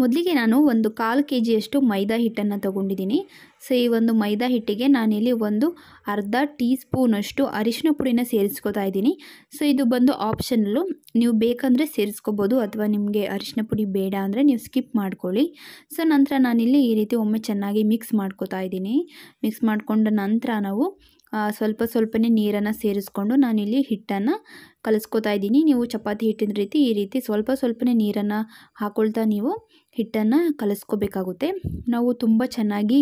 ಮೊದಲಿಗೆ ನಾನು ಒಂದು ಕಾಲು ಕೆ ಜಿಯಷ್ಟು ಮೈದಾ ಹಿಟ್ಟನ್ನು ತಗೊಂಡಿದ್ದೀನಿ ಸೊ ಈ ಒಂದು ಮೈದಾ ಹಿಟ್ಟಿಗೆ ನಾನಿಲ್ಲಿ ಒಂದು ಅರ್ಧ ಟೀ ಸ್ಪೂನಷ್ಟು ಅರಿಶಿನ ಪುಡಿನ ಸೇರಿಸ್ಕೊತಾ ಇದ್ದೀನಿ ಸೊ ಇದು ಬಂದು ಆಪ್ಷನಲ್ಲು ನೀವು ಬೇಕಂದರೆ ಸೇರಿಸ್ಕೋಬೋದು ಅಥವಾ ನಿಮಗೆ ಅರಿಶಿನ ಪುಡಿ ಬೇಡ ಅಂದರೆ ನೀವು ಸ್ಕಿಪ್ ಮಾಡ್ಕೊಳ್ಳಿ ಸೊ ನಂತರ ನಾನಿಲ್ಲಿ ಈ ರೀತಿ ಒಮ್ಮೆ ಚೆನ್ನಾಗಿ ಮಿಕ್ಸ್ ಮಾಡ್ಕೋತಾ ಇದ್ದೀನಿ ಮಿಕ್ಸ್ ಮಾಡಿಕೊಂಡ ನಂತರ ನಾವು ಸ್ವಲ್ಪ ಸ್ವಲ್ಪನೇ ನೀರನ್ನು ಸೇರಿಸ್ಕೊಂಡು ನಾನಿಲ್ಲಿ ಹಿಟ್ಟನ್ನು ಕಲಿಸ್ಕೋತಾ ಇದ್ದೀನಿ ನೀವು ಚಪಾತಿ ಹಿಟ್ಟಿನ ರೀತಿ ಈ ರೀತಿ ಸ್ವಲ್ಪ ಸ್ವಲ್ಪನೇ ನೀರನ್ನು ಹಾಕೊಳ್ತಾ ನೀವು ಹಿಟ್ಟನ್ನು ಕಲಿಸ್ಕೋಬೇಕಾಗುತ್ತೆ ನಾವು ತುಂಬ ಚೆನ್ನಾಗಿ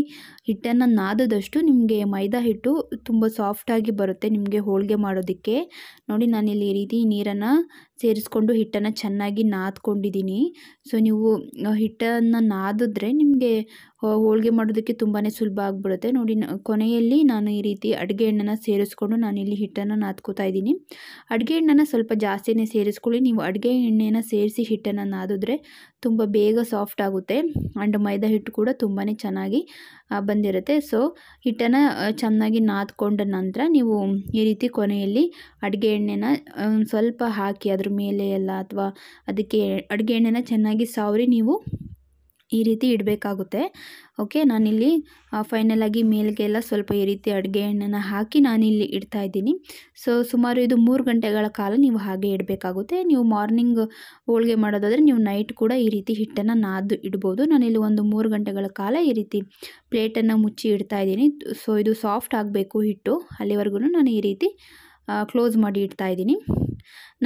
ಹಿಟ್ಟನ್ನು ನಾದದಷ್ಟು ನಿಮಗೆ ಮೈದಾ ಹಿಟ್ಟು ತುಂಬ ಸಾಫ್ಟಾಗಿ ಬರುತ್ತೆ ನಿಮಗೆ ಹೋಳಿಗೆ ಮಾಡೋದಕ್ಕೆ ನೋಡಿ ನಾನಿಲ್ಲಿ ಈ ರೀತಿ ನೀರನ್ನು ಸೇರಿಸ್ಕೊಂಡು ಹಿಟ್ಟನ್ನು ಚೆನ್ನಾಗಿ ನಾದ್ಕೊಂಡಿದ್ದೀನಿ ಸೊ ನೀವು ಹಿಟ್ಟನ್ನು ನಾದಿದ್ರೆ ನಿಮಗೆ ಹೋಳಿಗೆ ಮಾಡೋದಕ್ಕೆ ತುಂಬಾ ಸುಲಭ ಆಗಿಬಿಡುತ್ತೆ ನೋಡಿ ಕೊನೆಯಲ್ಲಿ ನಾನು ಈ ರೀತಿ ಅಡುಗೆ ಎಣ್ಣೆನ ಸೇರಿಸ್ಕೊಂಡು ನಾನಿಲ್ಲಿ ಹಿಟ್ಟನ್ನು ನಾದ್ಕೋತಾ ಇದ್ದೀನಿ ಅಡುಗೆ ಎಣ್ಣೆ ಹಿಟ್ಟನ್ನು ಸ್ವಲ್ಪ ಜಾಸ್ತಿನೇ ಸೇರಿಸ್ಕೊಳ್ಳಿ ನೀವು ಅಡುಗೆ ಎಣ್ಣೆನ ಸೇರಿಸಿ ಹಿಟ್ಟನ್ನು ನಾದಿದ್ರೆ ತುಂಬ ಬೇಗ ಸಾಫ್ಟ್ ಆಗುತ್ತೆ ಆ್ಯಂಡ್ ಮೈದಾ ಹಿಟ್ಟು ಕೂಡ ತುಂಬಾ ಚೆನ್ನಾಗಿ ಬಂದಿರುತ್ತೆ ಸೊ ಹಿಟ್ಟನ್ನು ಚೆನ್ನಾಗಿ ನಾದ್ಕೊಂಡ ನಂತರ ನೀವು ಈ ರೀತಿ ಕೊನೆಯಲ್ಲಿ ಅಡುಗೆ ಎಣ್ಣೆನ ಸ್ವಲ್ಪ ಹಾಕಿ ಅದ್ರ ಮೇಲೆ ಎಲ್ಲ ಅಥವಾ ಅದಕ್ಕೆ ಅಡುಗೆ ಎಣ್ಣೆನ ಚೆನ್ನಾಗಿ ಸಾವರಿ ನೀವು ಈ ರೀತಿ ಇಡಬೇಕಾಗುತ್ತೆ ಓಕೆ ನಾನಿಲ್ಲಿ ಫೈನಲಾಗಿ ಮೇಲ್ಗೆಲ್ಲ ಸ್ವಲ್ಪ ಈ ರೀತಿ ಅಡುಗೆ ಎಣ್ಣೆನ ಹಾಕಿ ನಾನಿಲ್ಲಿ ಇಡ್ತಾ ಇದ್ದೀನಿ ಸೊ ಸುಮಾರು ಇದು ಮೂರು ಗಂಟೆಗಳ ಕಾಲ ನೀವು ಹಾಗೆ ಇಡಬೇಕಾಗುತ್ತೆ ನೀವು ಮಾರ್ನಿಂಗ್ ಹೋಳಿಗೆ ಮಾಡೋದಾದರೆ ನೀವು ನೈಟ್ ಕೂಡ ಈ ರೀತಿ ಹಿಟ್ಟನ್ನು ನಾದು ಇಡ್ಬೋದು ನಾನಿಲ್ಲಿ ಒಂದು ಮೂರು ಗಂಟೆಗಳ ಕಾಲ ಈ ರೀತಿ ಪ್ಲೇಟನ್ನು ಮುಚ್ಚಿ ಇಡ್ತಾ ಇದ್ದೀನಿ ಸೊ ಇದು ಸಾಫ್ಟ್ ಆಗಬೇಕು ಹಿಟ್ಟು ಅಲ್ಲಿವರೆಗೂ ನಾನು ಈ ರೀತಿ ಕ್ಲೋಸ್ ಮಾಡಿ ಇಡ್ತಾ ಇದ್ದೀನಿ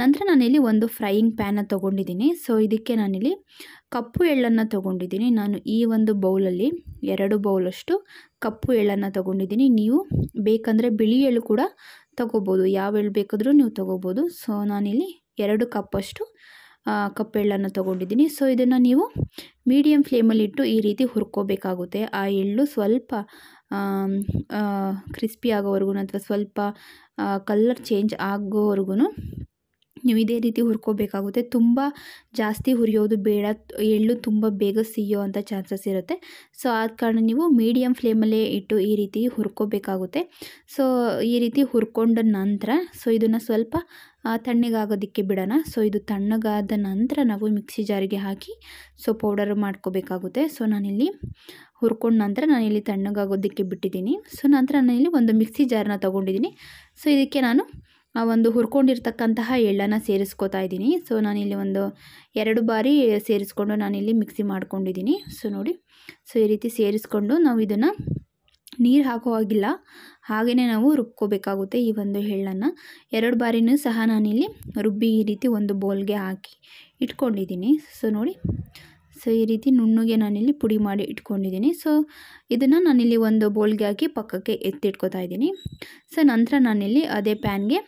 ನಂತರ ನಾನಿಲ್ಲಿ ಒಂದು ಫ್ರೈಯಿಂಗ್ ಪ್ಯಾನನ್ನು ತೊಗೊಂಡಿದ್ದೀನಿ ಸೊ ಇದಕ್ಕೆ ನಾನಿಲ್ಲಿ ಕಪ್ಪು ಎಳ್ಳನ್ನು ತೊಗೊಂಡಿದ್ದೀನಿ ನಾನು ಈ ಒಂದು ಬೌಲಲ್ಲಿ ಎರಡು ಬೌಲಷ್ಟು ಕಪ್ಪು ಎಳ್ಳನ್ನು ತೊಗೊಂಡಿದ್ದೀನಿ ನೀವು ಬೇಕಂದರೆ ಬಿಳಿ ಎಳ್ಳು ಕೂಡ ತೊಗೋಬೋದು ಯಾವ ಎಳ್ಳು ಬೇಕಾದರೂ ನೀವು ತೊಗೋಬೋದು ಸೊ ನಾನಿಲ್ಲಿ ಎರಡು ಕಪ್ಪಷ್ಟು ಎಳ್ಳನ್ನು ತೊಗೊಂಡಿದ್ದೀನಿ ಸೊ ಇದನ್ನು ನೀವು ಮೀಡಿಯಮ್ ಫ್ಲೇಮಲ್ಲಿಟ್ಟು ಈ ರೀತಿ ಹುರ್ಕೋಬೇಕಾಗುತ್ತೆ ಆ ಎಳ್ಳು ಸ್ವಲ್ಪ ಕ್ರಿಸ್ಪಿ ಆಗೋವರೆಗೂ ಅಥವಾ ಸ್ವಲ್ಪ ಕಲರ್ ಚೇಂಜ್ ಆಗೋವರೆಗೂ ನೀವು ಇದೇ ರೀತಿ ಹುರ್ಕೋಬೇಕಾಗುತ್ತೆ ತುಂಬ ಜಾಸ್ತಿ ಹುರಿಯೋದು ಬೇಡ ಎಳ್ಳು ತುಂಬ ಬೇಗ ಸಿಯೋ ಅಂಥ ಚಾನ್ಸಸ್ ಇರುತ್ತೆ ಸೊ ಆದ ಕಾರಣ ನೀವು ಮೀಡಿಯಮ್ ಫ್ಲೇಮಲ್ಲೇ ಇಟ್ಟು ಈ ರೀತಿ ಹುರ್ಕೋಬೇಕಾಗುತ್ತೆ ಸೊ ಈ ರೀತಿ ಹುರ್ಕೊಂಡ ನಂತರ ಸೊ ಇದನ್ನು ಸ್ವಲ್ಪ ತಣ್ಣಗಾಗೋದಕ್ಕೆ ಬಿಡೋಣ ಸೊ ಇದು ತಣ್ಣಗಾದ ನಂತರ ನಾವು ಮಿಕ್ಸಿ ಜಾರಿಗೆ ಹಾಕಿ ಸೊ ಪೌಡರ್ ಮಾಡ್ಕೋಬೇಕಾಗುತ್ತೆ ಸೊ ನಾನಿಲ್ಲಿ ಹುರ್ಕೊಂಡ ನಂತರ ನಾನಿಲ್ಲಿ ತಣ್ಣಗಾಗೋದಕ್ಕೆ ಬಿಟ್ಟಿದ್ದೀನಿ ಸೊ ನಂತರ ನಾನಿಲ್ಲಿ ಒಂದು ಮಿಕ್ಸಿ ಜಾರನ್ನ ತೊಗೊಂಡಿದ್ದೀನಿ ಸೊ ಇದಕ್ಕೆ ನಾನು ಆ ಒಂದು ಹುರ್ಕೊಂಡಿರ್ತಕ್ಕಂತಹ ಎಳ್ಳನ್ನು ಸೇರಿಸ್ಕೋತಾ ಇದ್ದೀನಿ ಸೊ ನಾನಿಲ್ಲಿ ಒಂದು ಎರಡು ಬಾರಿ ಸೇರಿಸ್ಕೊಂಡು ನಾನಿಲ್ಲಿ ಮಿಕ್ಸಿ ಮಾಡ್ಕೊಂಡಿದ್ದೀನಿ ಸೊ ನೋಡಿ ಸೊ ಈ ರೀತಿ ಸೇರಿಸ್ಕೊಂಡು ನಾವು ಇದನ್ನು ನೀರು ಹಾಕೋ ಹಾಗಿಲ್ಲ ಹಾಗೆಯೇ ನಾವು ರುಬ್ಕೋಬೇಕಾಗುತ್ತೆ ಈ ಒಂದು ಎಳ್ಳನ್ನು ಎರಡು ಬಾರಿನೂ ಸಹ ನಾನಿಲ್ಲಿ ರುಬ್ಬಿ ಈ ರೀತಿ ಒಂದು ಬೌಲ್ಗೆ ಹಾಕಿ ಇಟ್ಕೊಂಡಿದ್ದೀನಿ ಸೊ ನೋಡಿ ಸೊ ಈ ರೀತಿ ನುಣ್ಣಗೆ ನಾನಿಲ್ಲಿ ಪುಡಿ ಮಾಡಿ ಇಟ್ಕೊಂಡಿದ್ದೀನಿ ಸೊ ಇದನ್ನು ನಾನಿಲ್ಲಿ ಒಂದು ಬೋಲ್ಗೆ ಹಾಕಿ ಪಕ್ಕಕ್ಕೆ ಎತ್ತಿಟ್ಕೊತಾ ಇದ್ದೀನಿ ಸೊ ನಂತರ ನಾನಿಲ್ಲಿ ಅದೇ ಪ್ಯಾನ್ಗೆ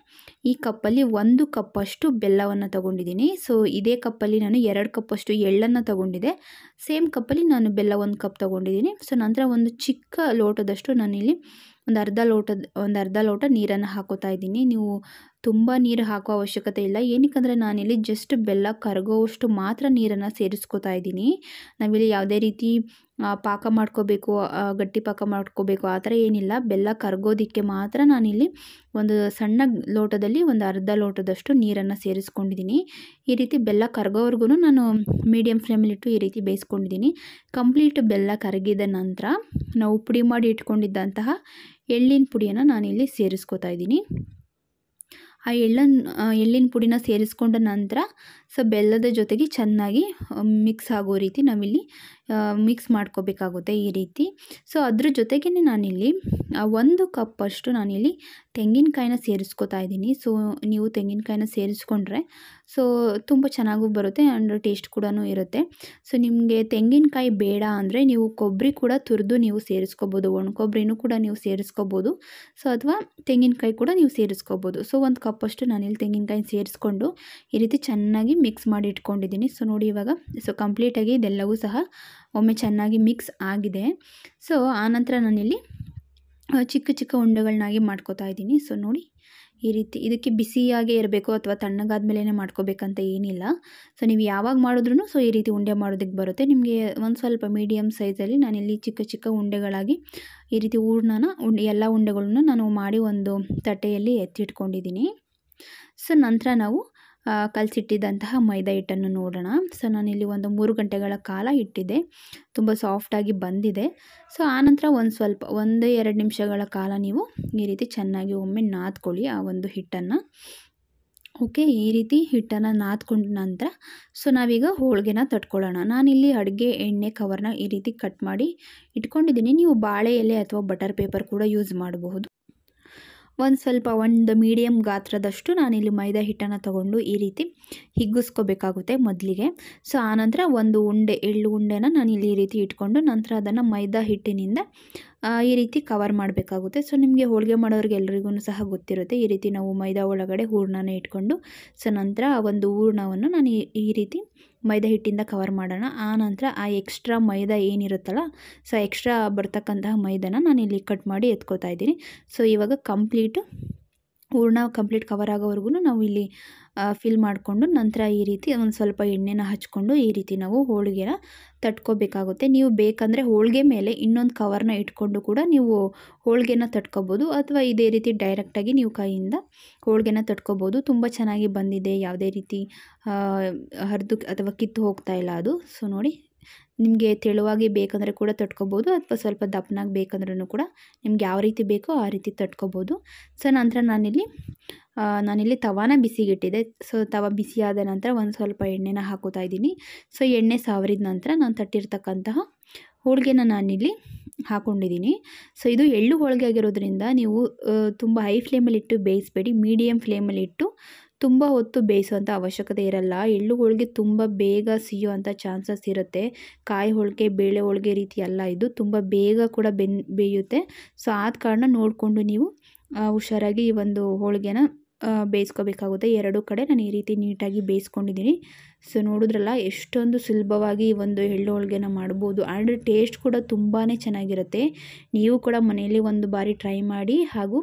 ಈ ಕಪ್ಪಲ್ಲಿ ಒಂದು ಕಪ್ಪಷ್ಟು ಬೆಲ್ಲವನ್ನು ತೊಗೊಂಡಿದ್ದೀನಿ ಸೊ ಇದೇ ಕಪ್ಪಲ್ಲಿ ನಾನು ಎರಡು ಕಪ್ಪಷ್ಟು ಎಳ್ಳನ್ನು ತಗೊಂಡಿದ್ದೆ ಸೇಮ್ ಕಪ್ಪಲ್ಲಿ ನಾನು ಬೆಲ್ಲ ಒಂದು ಕಪ್ ತಗೊಂಡಿದ್ದೀನಿ ಸೊ ನಂತರ ಒಂದು ಚಿಕ್ಕ ಲೋಟದಷ್ಟು ನಾನಿಲ್ಲಿ ಒಂದು ಅರ್ಧ ಲೋಟದ ಒಂದು ಅರ್ಧ ಲೋಟ ನೀರನ್ನು ಹಾಕೋತಾ ಇದ್ದೀನಿ ನೀವು ತುಂಬ ನೀರು ಹಾಕೋ ಅವಶ್ಯಕತೆ ಇಲ್ಲ ಏನಕ್ಕಂದರೆ ನಾನಿಲ್ಲಿ ಜಸ್ಟ್ ಬೆಲ್ಲ ಕರಗೋವಷ್ಟು ಮಾತ್ರ ನೀರನ್ನು ಸೇರಿಸ್ಕೋತಾ ಇದ್ದೀನಿ ನಾವಿಲ್ಲಿ ಯಾವುದೇ ರೀತಿ ಪಾಕ ಮಾಡ್ಕೋಬೇಕು ಗಟ್ಟಿ ಪಾಕ ಮಾಡ್ಕೋಬೇಕು ಆ ಥರ ಏನಿಲ್ಲ ಬೆಲ್ಲ ಕರಗೋದಕ್ಕೆ ಮಾತ್ರ ನಾನಿಲ್ಲಿ ಒಂದು ಸಣ್ಣ ಲೋಟದಲ್ಲಿ ಒಂದು ಅರ್ಧ ಲೋಟದಷ್ಟು ನೀರನ್ನು ಸೇರಿಸ್ಕೊಂಡಿದ್ದೀನಿ ಈ ರೀತಿ ಬೆಲ್ಲ ಕರಗೋವರೆಗೂ ನಾನು ಮೀಡಿಯಮ್ ಫ್ಲೇಮಲ್ಲಿಟ್ಟು ಈ ರೀತಿ ಬೇಯಿಸ್ಕೊಂಡಿದ್ದೀನಿ ಕಂಪ್ಲೀಟ್ ಬೆಲ್ಲ ಕರಗಿದ ನಂತರ ನಾವು ಪುಡಿ ಮಾಡಿ ಇಟ್ಕೊಂಡಿದ್ದಂತಹ ಎಳ್ಳಿನ ಪುಡಿಯನ್ನು ನಾನಿಲ್ಲಿ ಸೇರಿಸ್ಕೋತಾ ಇದ್ದೀನಿ ಆ ಎಳ್ಳನ್ನು ಎಳ್ಳಿನ ಪುಡಿನ ಸೇರಿಸ್ಕೊಂಡ ನಂತರ ಸೊ ಬೆಲ್ಲದ ಜೊತೆಗೆ ಚೆನ್ನಾಗಿ ಮಿಕ್ಸ್ ಆಗೋ ರೀತಿ ನಾವಿಲ್ಲಿ ಮಿಕ್ಸ್ ಮಾಡ್ಕೋಬೇಕಾಗುತ್ತೆ ಈ ರೀತಿ ಸೊ ಅದ್ರ ಜೊತೆಗೇ ನಾನಿಲ್ಲಿ ಒಂದು ಕಪ್ಪಷ್ಟು ನಾನಿಲ್ಲಿ ತೆಂಗಿನಕಾಯಿನ ಸೇರಿಸ್ಕೋತಾ ಇದ್ದೀನಿ ಸೊ ನೀವು ತೆಂಗಿನಕಾಯಿನ ಸೇರಿಸ್ಕೊಂಡ್ರೆ ಸೊ ತುಂಬ ಚೆನ್ನಾಗೂ ಬರುತ್ತೆ ಆ್ಯಂಡ್ ಟೇಸ್ಟ್ ಕೂಡ ಇರುತ್ತೆ ಸೊ ನಿಮಗೆ ತೆಂಗಿನಕಾಯಿ ಬೇಡ ಅಂದರೆ ನೀವು ಕೊಬ್ಬರಿ ಕೂಡ ತುರಿದು ನೀವು ಸೇರಿಸ್ಕೋಬೋದು ಕೊಬ್ಬರಿನೂ ಕೂಡ ನೀವು ಸೇರಿಸ್ಕೋಬೋದು ಸೊ ಅಥವಾ ತೆಂಗಿನಕಾಯಿ ಕೂಡ ನೀವು ಸೇರಿಸ್ಕೋಬೋದು ಸೊ ಒಂದು ಕಪ್ಪಷ್ಟು ನಾನಿಲ್ಲಿ ತೆಂಗಿನಕಾಯಿ ಸೇರಿಸ್ಕೊಂಡು ಈ ರೀತಿ ಚೆನ್ನಾಗಿ ಮಿಕ್ಸ್ ಮಾಡಿ ಇಟ್ಕೊಂಡಿದ್ದೀನಿ ಸೊ ನೋಡಿ ಇವಾಗ ಸೊ ಕಂಪ್ಲೀಟಾಗಿ ಇದೆಲ್ಲವೂ ಸಹ ಒಮ್ಮೆ ಚೆನ್ನಾಗಿ ಮಿಕ್ಸ್ ಆಗಿದೆ ಸೊ ಆನಂತರ ನಾನಿಲ್ಲಿ ಚಿಕ್ಕ ಚಿಕ್ಕ ಉಂಡೆಗಳನ್ನಾಗಿ ಮಾಡ್ಕೋತಾ ಇದ್ದೀನಿ ಸೊ ನೋಡಿ ಈ ರೀತಿ ಇದಕ್ಕೆ ಬಿಸಿಯಾಗೇ ಇರಬೇಕು ಅಥವಾ ತಣ್ಣಗಾದ ಮೇಲೇ ಮಾಡ್ಕೋಬೇಕಂತ ಏನಿಲ್ಲ ಸೊ ನೀವು ಯಾವಾಗ ಮಾಡಿದ್ರೂ ಸೊ ಈ ರೀತಿ ಉಂಡೆ ಮಾಡೋದಕ್ಕೆ ಬರುತ್ತೆ ನಿಮಗೆ ಒಂದು ಸ್ವಲ್ಪ ಮೀಡಿಯಮ್ ಸೈಜಲ್ಲಿ ನಾನಿಲ್ಲಿ ಚಿಕ್ಕ ಚಿಕ್ಕ ಉಂಡೆಗಳಾಗಿ ಈ ರೀತಿ ಹೂರ್ಣನ ಎಲ್ಲ ಉಂಡೆಗಳನ್ನ ನಾನು ಮಾಡಿ ಒಂದು ತಟ್ಟೆಯಲ್ಲಿ ಎತ್ತಿಟ್ಕೊಂಡಿದ್ದೀನಿ ಸೊ ನಂತರ ನಾವು ಕಲಸಿಟ್ಟಿದ್ದಂತಹ ಮೈದಾ ಹಿಟ್ಟನ್ನು ನೋಡೋಣ ಸೊ ನಾನಿಲ್ಲಿ ಒಂದು ಮೂರು ಗಂಟೆಗಳ ಕಾಲ ಇಟ್ಟಿದ್ದೆ ತುಂಬ ಸಾಫ್ಟಾಗಿ ಬಂದಿದೆ ಸೊ ಆನಂತರ ಒಂದು ಸ್ವಲ್ಪ ಒಂದು ಎರಡು ನಿಮಿಷಗಳ ಕಾಲ ನೀವು ಈ ರೀತಿ ಚೆನ್ನಾಗಿ ಒಮ್ಮೆ ನಾದ್ಕೊಳ್ಳಿ ಆ ಒಂದು ಹಿಟ್ಟನ್ನು ಓಕೆ ಈ ರೀತಿ ಹಿಟ್ಟನ್ನು ನಾದ್ಕೊಂಡ ನಂತರ ಸೊ ನಾವೀಗ ಹೋಳಿಗೆನ ತಟ್ಕೊಳ್ಳೋಣ ನಾನಿಲ್ಲಿ ಅಡುಗೆ ಎಣ್ಣೆ ಕವರ್ನ ಈ ರೀತಿ ಕಟ್ ಮಾಡಿ ಇಟ್ಕೊಂಡಿದ್ದೀನಿ ನೀವು ಬಾಳೆ ಎಲೆ ಅಥವಾ ಬಟರ್ ಪೇಪರ್ ಕೂಡ ಯೂಸ್ ಮಾಡಬಹುದು ಒಂದು ಸ್ವಲ್ಪ ಒಂದು ಮೀಡಿಯಮ್ ಗಾತ್ರದಷ್ಟು ನಾನಿಲ್ಲಿ ಮೈದಾ ಹಿಟ್ಟನ್ನು ತಗೊಂಡು ಈ ರೀತಿ ಹಿಗ್ಗಿಸ್ಕೋಬೇಕಾಗುತ್ತೆ ಮೊದಲಿಗೆ ಸೊ ಆನಂತರ ಒಂದು ಉಂಡೆ ಎಳ್ಳು ಉಂಡೆನ ನಾನಿಲ್ಲಿ ಈ ರೀತಿ ಇಟ್ಕೊಂಡು ನಂತರ ಅದನ್ನು ಮೈದಾ ಹಿಟ್ಟಿನಿಂದ ಈ ರೀತಿ ಕವರ್ ಮಾಡಬೇಕಾಗುತ್ತೆ ಸೊ ನಿಮಗೆ ಹೋಳಿಗೆ ಮಾಡೋರಿಗೆ ಎಲ್ರಿಗೂ ಸಹ ಗೊತ್ತಿರುತ್ತೆ ಈ ರೀತಿ ನಾವು ಮೈದಾ ಒಳಗಡೆ ಹೂರ್ಣನ ಇಟ್ಕೊಂಡು ಸೊ ನಂತರ ಆ ಒಂದು ಹೂರ್ಣವನ್ನು ನಾನು ಈ ರೀತಿ ಮೈದಾ ಹಿಟ್ಟಿಂದ ಕವರ್ ಮಾಡೋಣ ಆ ನಂತರ ಆ ಎಕ್ಸ್ಟ್ರಾ ಮೈದಾ ಏನಿರುತ್ತಲ್ಲ ಸೊ ಎಕ್ಸ್ಟ್ರಾ ಬರ್ತಕ್ಕಂತಹ ಮೈದಾನ ಇಲ್ಲಿ ಕಟ್ ಮಾಡಿ ಎತ್ಕೋತಾ ಇದ್ದೀನಿ ಸೊ ಇವಾಗ ಕಂಪ್ಲೀಟು ಪೂರ್ಣ ಕಂಪ್ಲೀಟ್ ಕವರ್ ಆಗೋವರೆಗೂ ನಾವು ಇಲ್ಲಿ ಫಿಲ್ ಮಾಡಿಕೊಂಡು ನಂತರ ಈ ರೀತಿ ಒಂದು ಸ್ವಲ್ಪ ಎಣ್ಣೆನ ಹಚ್ಕೊಂಡು ಈ ರೀತಿ ನಾವು ಹೋಳಿಗೆನ ತಟ್ಕೋಬೇಕಾಗುತ್ತೆ ನೀವು ಬೇಕಂದರೆ ಹೋಳಿಗೆ ಮೇಲೆ ಇನ್ನೊಂದು ಕವರ್ನ ಇಟ್ಕೊಂಡು ಕೂಡ ನೀವು ಹೋಳಿಗೆನ ತಟ್ಕೋಬೋದು ಅಥವಾ ಇದೇ ರೀತಿ ಡೈರೆಕ್ಟಾಗಿ ನೀವು ಕೈಯಿಂದ ಹೋಳಿಗೆನ ತಟ್ಕೋಬೋದು ತುಂಬ ಚೆನ್ನಾಗಿ ಬಂದಿದೆ ಯಾವುದೇ ರೀತಿ ಹರಿದು ಅಥವಾ ಕಿತ್ತು ಹೋಗ್ತಾ ಇಲ್ಲ ಅದು ಸೊ ನೋಡಿ ನಿಮಗೆ ತೆಳುವಾಗಿ ಬೇಕಂದರೆ ಕೂಡ ತಟ್ಕೋಬೋದು ಅಥವಾ ಸ್ವಲ್ಪ ದಪ್ಪನಾಗಿ ಬೇಕಂದ್ರೂ ಕೂಡ ನಿಮ್ಗೆ ಯಾವ ರೀತಿ ಬೇಕೋ ಆ ರೀತಿ ತಟ್ಕೋಬೋದು ಸೊ ನಂತರ ನಾನಿಲ್ಲಿ ನಾನಿಲ್ಲಿ ತವಾನ ಬಿಸಿಗಿಟ್ಟಿದೆ ಸೊ ತವ ಬಿಸಿಯಾದ ನಂತರ ಒಂದು ಸ್ವಲ್ಪ ಎಣ್ಣೆನ ಹಾಕೋತಾ ಇದ್ದೀನಿ ಸೊ ಎಣ್ಣೆ ಸಾವಿರಿದ ನಂತರ ನಾನು ತಟ್ಟಿರ್ತಕ್ಕಂತಹ ಹೋಳಿಗೆನ ನಾನಿಲ್ಲಿ ಹಾಕೊಂಡಿದ್ದೀನಿ ಸೊ ಇದು ಎಳ್ಳು ಹೋಳಿಗೆ ಆಗಿರೋದ್ರಿಂದ ನೀವು ತುಂಬ ಹೈ ಫ್ಲೇಮಲ್ಲಿಟ್ಟು ಇಟ್ಟು ಬೇಯಿಸಬೇಡಿ ಮೀಡಿಯಮ್ ಫ್ಲೇಮಲ್ಲಿ ಇಟ್ಟು ತುಂಬ ಹೊತ್ತು ಬೇಯಿಸುವಂಥ ಅವಶ್ಯಕತೆ ಇರಲ್ಲ ಹೋಳಿಗೆ ತುಂಬ ಬೇಗ ಸಿಯುವಂಥ ಚಾನ್ಸಸ್ ಇರುತ್ತೆ ಕಾಯಿ ಹೋಳಿಗೆ ಬೇಳೆ ಹೋಳಿಗೆ ರೀತಿ ಎಲ್ಲ ಇದು ತುಂಬ ಬೇಗ ಕೂಡ ಬೆನ್ ಬೇಯುತ್ತೆ ಸೊ ಆದ ಕಾರಣ ನೋಡಿಕೊಂಡು ನೀವು ಹುಷಾರಾಗಿ ಈ ಒಂದು ಹೋಳಿಗೆನ ಬೇಯಿಸ್ಕೋಬೇಕಾಗುತ್ತೆ ಎರಡೂ ಕಡೆ ನಾನು ಈ ರೀತಿ ನೀಟಾಗಿ ಬೇಯಿಸ್ಕೊಂಡಿದ್ದೀನಿ ಸೊ ನೋಡಿದ್ರಲ್ಲ ಎಷ್ಟೊಂದು ಸುಲಭವಾಗಿ ಒಂದು ಎಳ್ಳು ಹೋಳಿಗೆನ ಮಾಡ್ಬೋದು ಆ್ಯಂಡ್ ಟೇಸ್ಟ್ ಕೂಡ ತುಂಬಾ ಚೆನ್ನಾಗಿರುತ್ತೆ ನೀವು ಕೂಡ ಮನೆಯಲ್ಲಿ ಒಂದು ಬಾರಿ ಟ್ರೈ ಮಾಡಿ ಹಾಗೂ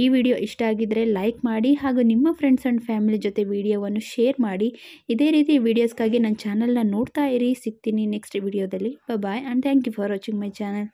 ಈ ವಿಡಿಯೋ ಇಷ್ಟ ಆಗಿದ್ದರೆ ಲೈಕ್ ಮಾಡಿ ಹಾಗೂ ನಿಮ್ಮ ಫ್ರೆಂಡ್ಸ್ ಆ್ಯಂಡ್ ಫ್ಯಾಮಿಲಿ ಜೊತೆ ವಿಡಿಯೋವನ್ನು ಶೇರ್ ಮಾಡಿ ಇದೇ ರೀತಿ ವಿಡಿಯೋಸ್ಗಾಗಿ ನನ್ನ ಚಾನಲ್ನ ನೋಡ್ತಾ ಇರಿ ಸಿಗ್ತೀನಿ ನೆಕ್ಸ್ಟ್ ವಿಡಿಯೋದಲ್ಲಿ bye and thank you for watching my channel